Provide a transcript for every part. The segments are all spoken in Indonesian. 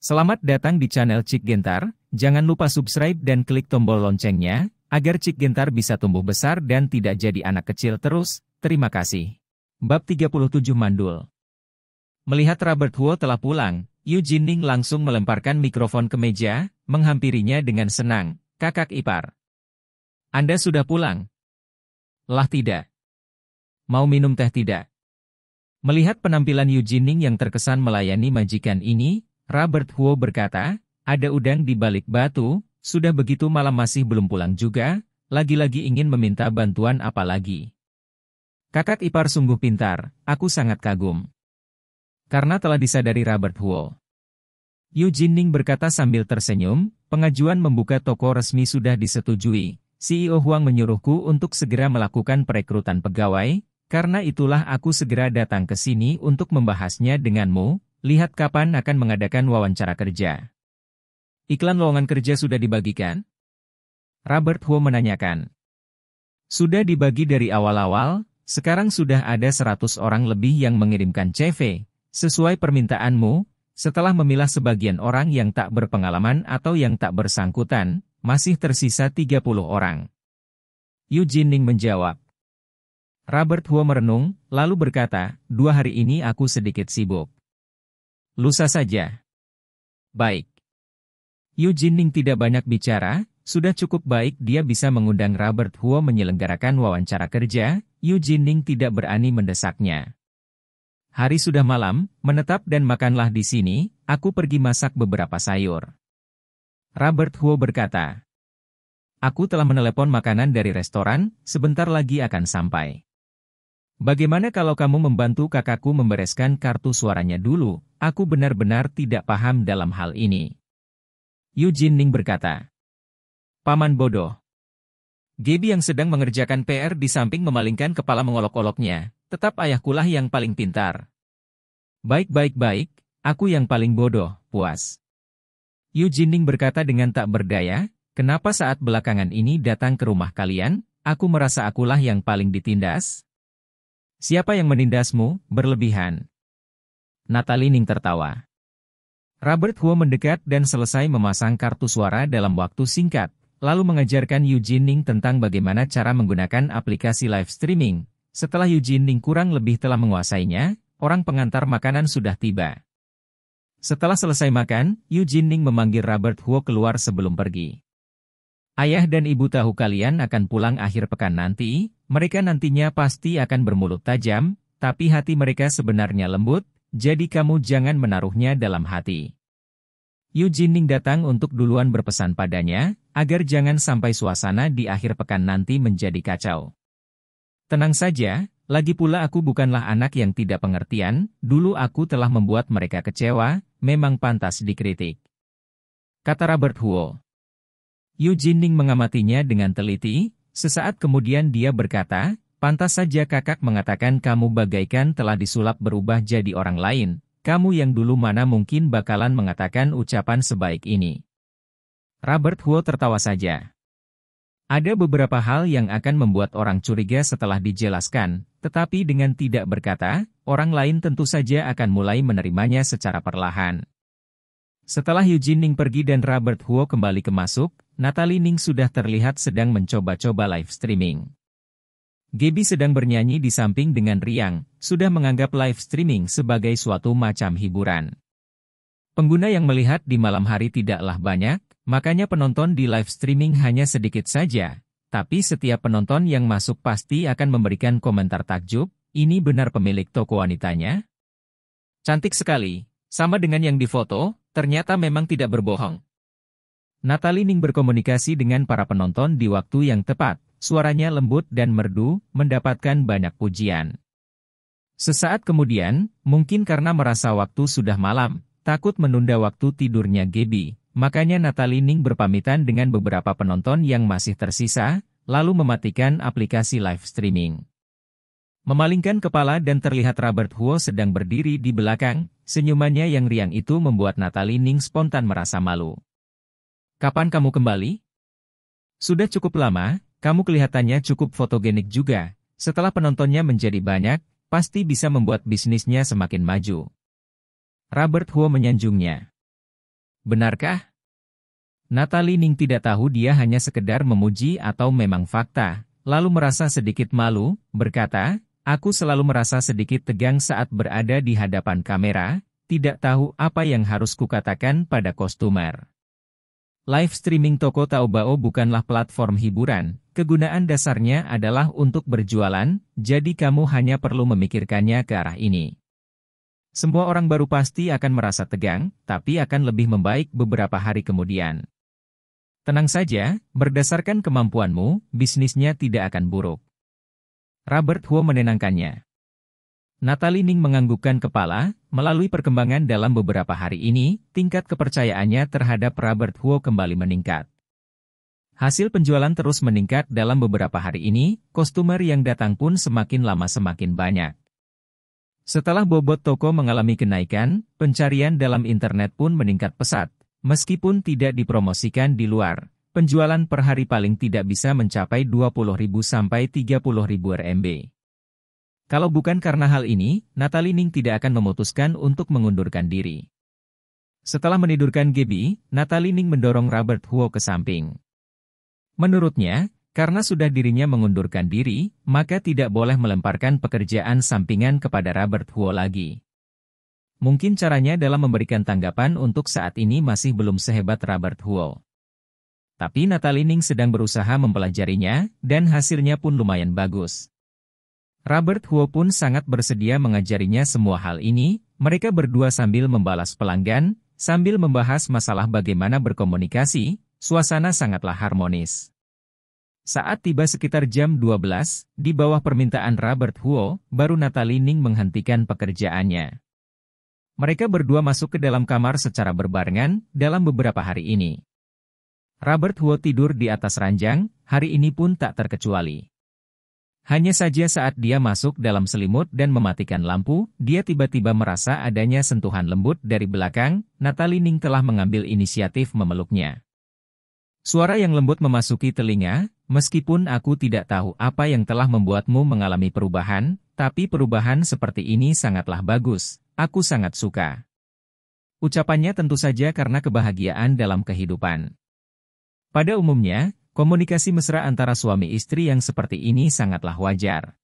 Selamat datang di channel Cik Gentar, jangan lupa subscribe dan klik tombol loncengnya, agar Cik Gentar bisa tumbuh besar dan tidak jadi anak kecil terus, terima kasih. Bab 37 Mandul Melihat Robert Huo telah pulang, Yu Jinning langsung melemparkan mikrofon ke meja, menghampirinya dengan senang, kakak ipar. Anda sudah pulang? Lah tidak. Mau minum teh tidak? Melihat penampilan Yu Jinning yang terkesan melayani majikan ini, Robert Huo berkata, ada udang di balik batu, sudah begitu malam masih belum pulang juga, lagi-lagi ingin meminta bantuan apalagi. Kakak ipar sungguh pintar, aku sangat kagum. Karena telah disadari Robert Huo. Yu Jinning berkata sambil tersenyum, pengajuan membuka toko resmi sudah disetujui. CEO Huang menyuruhku untuk segera melakukan perekrutan pegawai, karena itulah aku segera datang ke sini untuk membahasnya denganmu, Lihat kapan akan mengadakan wawancara kerja. Iklan lowongan kerja sudah dibagikan? Robert Huo menanyakan. Sudah dibagi dari awal-awal, sekarang sudah ada 100 orang lebih yang mengirimkan CV, sesuai permintaanmu, setelah memilah sebagian orang yang tak berpengalaman atau yang tak bersangkutan, masih tersisa 30 orang. Yu Jinning menjawab. Robert Huo merenung, lalu berkata, dua hari ini aku sedikit sibuk. Lusa saja. Baik. Yu Jinning tidak banyak bicara, sudah cukup baik dia bisa mengundang Robert Huo menyelenggarakan wawancara kerja, Yu Jinning tidak berani mendesaknya. Hari sudah malam, menetap dan makanlah di sini, aku pergi masak beberapa sayur. Robert Huo berkata, Aku telah menelepon makanan dari restoran, sebentar lagi akan sampai. Bagaimana kalau kamu membantu kakakku membereskan kartu suaranya dulu? Aku benar-benar tidak paham dalam hal ini. Yu Ning berkata. Paman bodoh. Gaby yang sedang mengerjakan PR di samping memalingkan kepala mengolok-oloknya, tetap ayahkulah yang paling pintar. Baik-baik-baik, aku yang paling bodoh, puas. Yu Ning berkata dengan tak berdaya, kenapa saat belakangan ini datang ke rumah kalian, aku merasa akulah yang paling ditindas? Siapa yang menindasmu, berlebihan. Natalie Ning tertawa. Robert Huo mendekat dan selesai memasang kartu suara dalam waktu singkat, lalu mengajarkan Yu Jin Ning tentang bagaimana cara menggunakan aplikasi live streaming. Setelah Yu Jin Ning kurang lebih telah menguasainya, orang pengantar makanan sudah tiba. Setelah selesai makan, Yu Jin Ning memanggil Robert Huo keluar sebelum pergi. Ayah dan ibu tahu kalian akan pulang akhir pekan nanti, mereka nantinya pasti akan bermulut tajam, tapi hati mereka sebenarnya lembut, jadi kamu jangan menaruhnya dalam hati. Yu Jinning datang untuk duluan berpesan padanya, agar jangan sampai suasana di akhir pekan nanti menjadi kacau. Tenang saja, lagi pula aku bukanlah anak yang tidak pengertian, dulu aku telah membuat mereka kecewa, memang pantas dikritik. Kata Robert Huo. Yu Jinning mengamatinya dengan teliti, sesaat kemudian dia berkata, pantas saja kakak mengatakan kamu bagaikan telah disulap berubah jadi orang lain, kamu yang dulu mana mungkin bakalan mengatakan ucapan sebaik ini. Robert Huo tertawa saja. Ada beberapa hal yang akan membuat orang curiga setelah dijelaskan, tetapi dengan tidak berkata, orang lain tentu saja akan mulai menerimanya secara perlahan. Setelah Yu Jinning pergi dan Robert Huo kembali ke masuk, Natali Ning sudah terlihat sedang mencoba-coba live streaming. Gaby sedang bernyanyi di samping dengan Riang, sudah menganggap live streaming sebagai suatu macam hiburan. Pengguna yang melihat di malam hari tidaklah banyak, makanya penonton di live streaming hanya sedikit saja. Tapi setiap penonton yang masuk pasti akan memberikan komentar takjub, ini benar pemilik toko wanitanya? Cantik sekali, sama dengan yang difoto, ternyata memang tidak berbohong. Natali Ning berkomunikasi dengan para penonton di waktu yang tepat, suaranya lembut dan merdu, mendapatkan banyak pujian. Sesaat kemudian, mungkin karena merasa waktu sudah malam, takut menunda waktu tidurnya Gebi, makanya Natali Ning berpamitan dengan beberapa penonton yang masih tersisa, lalu mematikan aplikasi live streaming. Memalingkan kepala dan terlihat Robert Huo sedang berdiri di belakang, senyumannya yang riang itu membuat Natali Ning spontan merasa malu. Kapan kamu kembali? Sudah cukup lama, kamu kelihatannya cukup fotogenik juga. Setelah penontonnya menjadi banyak, pasti bisa membuat bisnisnya semakin maju. Robert Huo menyanjungnya. Benarkah? Natalie Ning tidak tahu dia hanya sekedar memuji atau memang fakta, lalu merasa sedikit malu, berkata, Aku selalu merasa sedikit tegang saat berada di hadapan kamera, tidak tahu apa yang harus kukatakan pada kostumer. Live streaming toko Taobao bukanlah platform hiburan, kegunaan dasarnya adalah untuk berjualan, jadi kamu hanya perlu memikirkannya ke arah ini. Semua orang baru pasti akan merasa tegang, tapi akan lebih membaik beberapa hari kemudian. Tenang saja, berdasarkan kemampuanmu, bisnisnya tidak akan buruk. Robert Huo menenangkannya. Natalie Ning menganggukkan kepala, Melalui perkembangan dalam beberapa hari ini, tingkat kepercayaannya terhadap Robert Huo kembali meningkat. Hasil penjualan terus meningkat dalam beberapa hari ini, customer yang datang pun semakin lama semakin banyak. Setelah bobot toko mengalami kenaikan, pencarian dalam internet pun meningkat pesat. Meskipun tidak dipromosikan di luar, penjualan per hari paling tidak bisa mencapai 20.000 sampai 30.000 RMB. Kalau bukan karena hal ini, Natalie Ning tidak akan memutuskan untuk mengundurkan diri. Setelah menidurkan Gibby, Natalie Ning mendorong Robert Huo ke samping. Menurutnya, karena sudah dirinya mengundurkan diri, maka tidak boleh melemparkan pekerjaan sampingan kepada Robert Huo lagi. Mungkin caranya dalam memberikan tanggapan untuk saat ini masih belum sehebat Robert Huo. Tapi Natalie Ning sedang berusaha mempelajarinya, dan hasilnya pun lumayan bagus. Robert Huo pun sangat bersedia mengajarinya semua hal ini, mereka berdua sambil membalas pelanggan, sambil membahas masalah bagaimana berkomunikasi, suasana sangatlah harmonis. Saat tiba sekitar jam 12, di bawah permintaan Robert Huo, baru Natalie Ning menghentikan pekerjaannya. Mereka berdua masuk ke dalam kamar secara berbarengan dalam beberapa hari ini. Robert Huo tidur di atas ranjang, hari ini pun tak terkecuali. Hanya saja saat dia masuk dalam selimut dan mematikan lampu, dia tiba-tiba merasa adanya sentuhan lembut dari belakang, Ning telah mengambil inisiatif memeluknya. Suara yang lembut memasuki telinga, meskipun aku tidak tahu apa yang telah membuatmu mengalami perubahan, tapi perubahan seperti ini sangatlah bagus, aku sangat suka. Ucapannya tentu saja karena kebahagiaan dalam kehidupan. Pada umumnya, Komunikasi mesra antara suami istri yang seperti ini sangatlah wajar.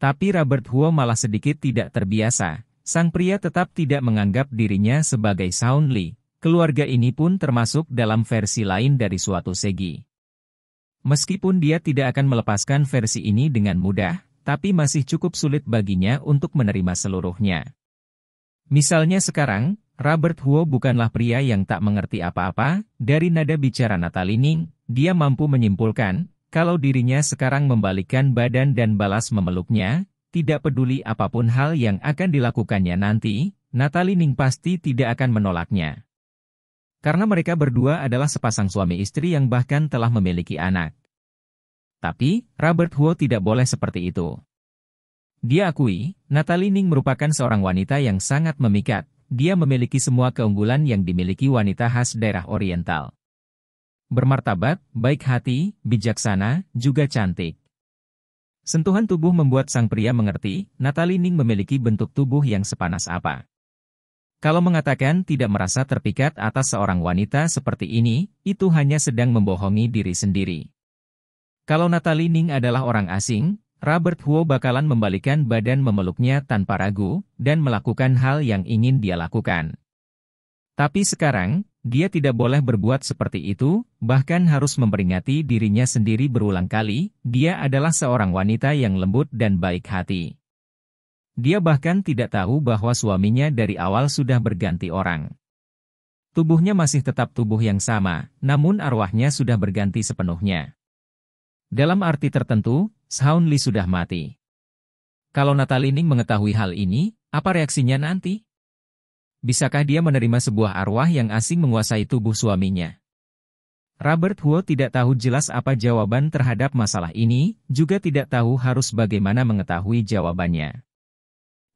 Tapi Robert Huo malah sedikit tidak terbiasa, sang pria tetap tidak menganggap dirinya sebagai Soundly, keluarga ini pun termasuk dalam versi lain dari suatu segi. Meskipun dia tidak akan melepaskan versi ini dengan mudah, tapi masih cukup sulit baginya untuk menerima seluruhnya. Misalnya sekarang, Robert Huo bukanlah pria yang tak mengerti apa-apa, dari nada bicara Natalie Ning, dia mampu menyimpulkan, kalau dirinya sekarang membalikkan badan dan balas memeluknya, tidak peduli apapun hal yang akan dilakukannya nanti, Natalie Ning pasti tidak akan menolaknya. Karena mereka berdua adalah sepasang suami istri yang bahkan telah memiliki anak. Tapi, Robert Huo tidak boleh seperti itu. Dia akui, Natalie Ning merupakan seorang wanita yang sangat memikat. Dia memiliki semua keunggulan yang dimiliki wanita khas daerah oriental bermartabat, baik hati, bijaksana, juga cantik. Sentuhan tubuh membuat sang pria mengerti, Natalie Ning memiliki bentuk tubuh yang sepanas apa. Kalau mengatakan tidak merasa terpikat atas seorang wanita seperti ini, itu hanya sedang membohongi diri sendiri. Kalau Natalie Ning adalah orang asing, Robert Huo bakalan membalikan badan memeluknya tanpa ragu, dan melakukan hal yang ingin dia lakukan. Tapi sekarang, dia tidak boleh berbuat seperti itu, bahkan harus memperingati dirinya sendiri berulang kali, dia adalah seorang wanita yang lembut dan baik hati. Dia bahkan tidak tahu bahwa suaminya dari awal sudah berganti orang. Tubuhnya masih tetap tubuh yang sama, namun arwahnya sudah berganti sepenuhnya. Dalam arti tertentu, Shaun Lee sudah mati. Kalau Natalie Ning mengetahui hal ini, apa reaksinya nanti? Bisakah dia menerima sebuah arwah yang asing menguasai tubuh suaminya? Robert Huo tidak tahu jelas apa jawaban terhadap masalah ini, juga tidak tahu harus bagaimana mengetahui jawabannya.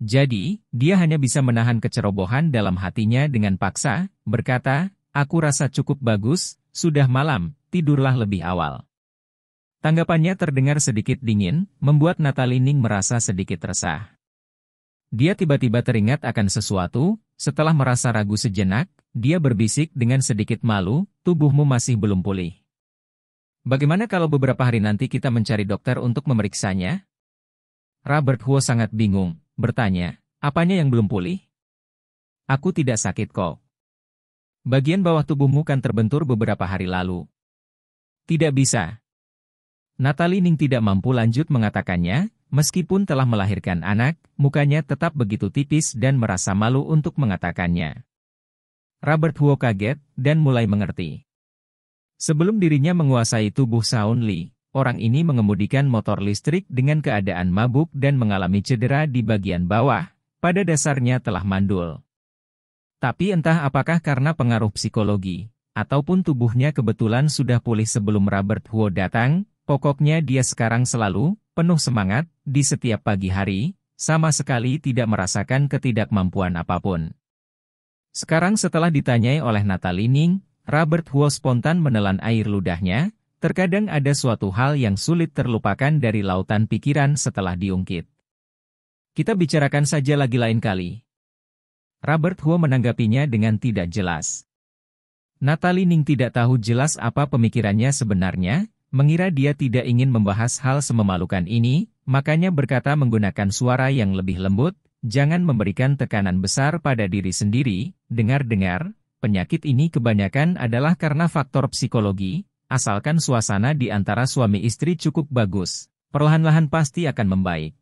Jadi, dia hanya bisa menahan kecerobohan dalam hatinya dengan paksa, berkata, aku rasa cukup bagus, sudah malam, tidurlah lebih awal. Tanggapannya terdengar sedikit dingin, membuat Natalie Ning merasa sedikit resah. Dia tiba-tiba teringat akan sesuatu, setelah merasa ragu sejenak, dia berbisik dengan sedikit malu, tubuhmu masih belum pulih. Bagaimana kalau beberapa hari nanti kita mencari dokter untuk memeriksanya? Robert Huo sangat bingung, bertanya, apanya yang belum pulih? Aku tidak sakit kok. Bagian bawah tubuhmu kan terbentur beberapa hari lalu. Tidak bisa. Natalie Ning tidak mampu lanjut mengatakannya, Meskipun telah melahirkan anak, mukanya tetap begitu tipis dan merasa malu untuk mengatakannya. Robert Huo kaget dan mulai mengerti. Sebelum dirinya menguasai tubuh Saun Li, orang ini mengemudikan motor listrik dengan keadaan mabuk dan mengalami cedera di bagian bawah, pada dasarnya telah mandul. Tapi entah apakah karena pengaruh psikologi, ataupun tubuhnya kebetulan sudah pulih sebelum Robert Huo datang, pokoknya dia sekarang selalu, penuh semangat, di setiap pagi hari, sama sekali tidak merasakan ketidakmampuan apapun. Sekarang setelah ditanyai oleh Natalie Ning, Robert Huo spontan menelan air ludahnya, terkadang ada suatu hal yang sulit terlupakan dari lautan pikiran setelah diungkit. Kita bicarakan saja lagi lain kali. Robert Huo menanggapinya dengan tidak jelas. Natalie Ning tidak tahu jelas apa pemikirannya sebenarnya, mengira dia tidak ingin membahas hal sememalukan ini, Makanya berkata menggunakan suara yang lebih lembut, jangan memberikan tekanan besar pada diri sendiri, dengar-dengar, penyakit ini kebanyakan adalah karena faktor psikologi, asalkan suasana di antara suami istri cukup bagus, perlahan-lahan pasti akan membaik.